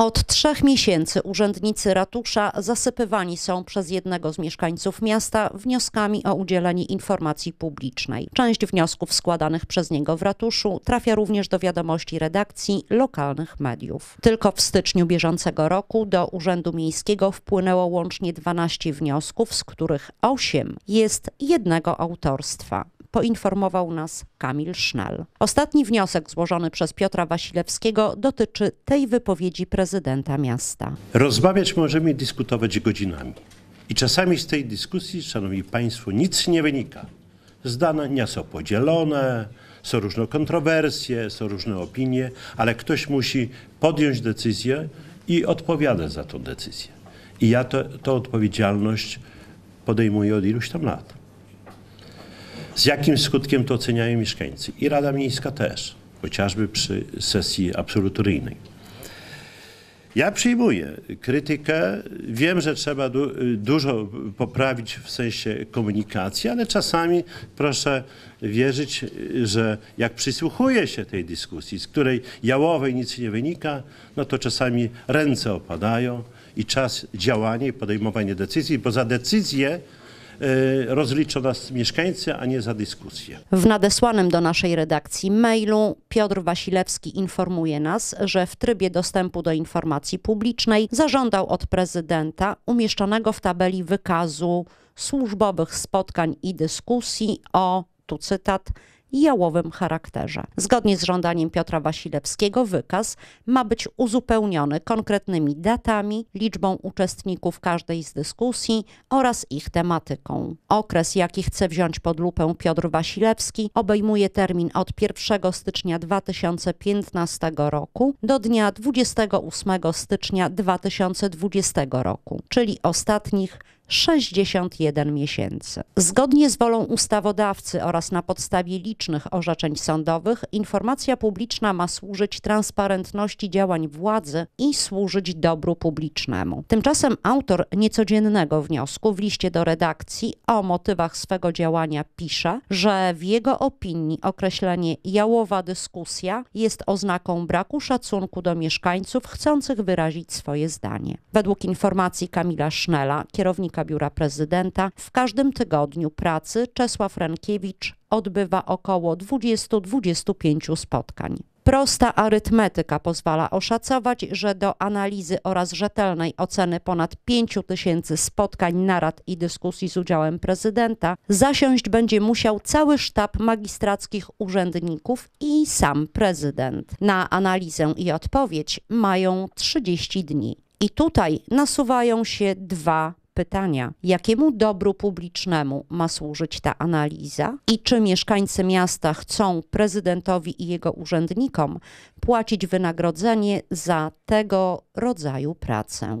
Od trzech miesięcy urzędnicy ratusza zasypywani są przez jednego z mieszkańców miasta wnioskami o udzielenie informacji publicznej. Część wniosków składanych przez niego w ratuszu trafia również do wiadomości redakcji lokalnych mediów. Tylko w styczniu bieżącego roku do Urzędu Miejskiego wpłynęło łącznie 12 wniosków, z których 8 jest jednego autorstwa poinformował nas Kamil Sznal. Ostatni wniosek złożony przez Piotra Wasilewskiego dotyczy tej wypowiedzi prezydenta miasta. Rozmawiać możemy i dyskutować godzinami. I czasami z tej dyskusji, szanowni państwo, nic nie wynika. Zdania są podzielone, są różne kontrowersje, są różne opinie, ale ktoś musi podjąć decyzję i odpowiada za tę decyzję. I ja tę odpowiedzialność podejmuję od iluś tam lat. Z jakim skutkiem to oceniają mieszkańcy i Rada Miejska też, chociażby przy sesji absolutoryjnej. Ja przyjmuję krytykę, wiem, że trzeba du dużo poprawić w sensie komunikacji, ale czasami proszę wierzyć, że jak przysłuchuję się tej dyskusji, z której jałowej nic nie wynika, no to czasami ręce opadają i czas działania i podejmowania decyzji, bo za decyzję E, rozliczą nas mieszkańcy, a nie za dyskusję. W nadesłanym do naszej redakcji mailu Piotr Wasilewski informuje nas, że w trybie dostępu do informacji publicznej zażądał od prezydenta umieszczonego w tabeli wykazu służbowych spotkań i dyskusji o, tu cytat, jałowym charakterze. Zgodnie z żądaniem Piotra Wasilewskiego wykaz ma być uzupełniony konkretnymi datami, liczbą uczestników każdej z dyskusji oraz ich tematyką. Okres, jaki chce wziąć pod lupę Piotr Wasilewski, obejmuje termin od 1 stycznia 2015 roku do dnia 28 stycznia 2020 roku, czyli ostatnich 61 miesięcy. Zgodnie z wolą ustawodawcy oraz na podstawie licznych orzeczeń sądowych, informacja publiczna ma służyć transparentności działań władzy i służyć dobru publicznemu. Tymczasem autor niecodziennego wniosku w liście do redakcji o motywach swego działania pisze, że w jego opinii określenie jałowa dyskusja jest oznaką braku szacunku do mieszkańców chcących wyrazić swoje zdanie. Według informacji Kamila Sznela, kierownika Dziennikarska Biura Prezydenta, w każdym tygodniu pracy Czesław Rankiewicz odbywa około 20-25 spotkań. Prosta arytmetyka pozwala oszacować, że do analizy oraz rzetelnej oceny ponad 5 tysięcy spotkań, narad i dyskusji z udziałem prezydenta zasiąść będzie musiał cały sztab magistrackich urzędników i sam prezydent. Na analizę i odpowiedź mają 30 dni. I tutaj nasuwają się dwa pytania, jakiemu dobru publicznemu ma służyć ta analiza i czy mieszkańcy miasta chcą prezydentowi i jego urzędnikom płacić wynagrodzenie za tego rodzaju pracę.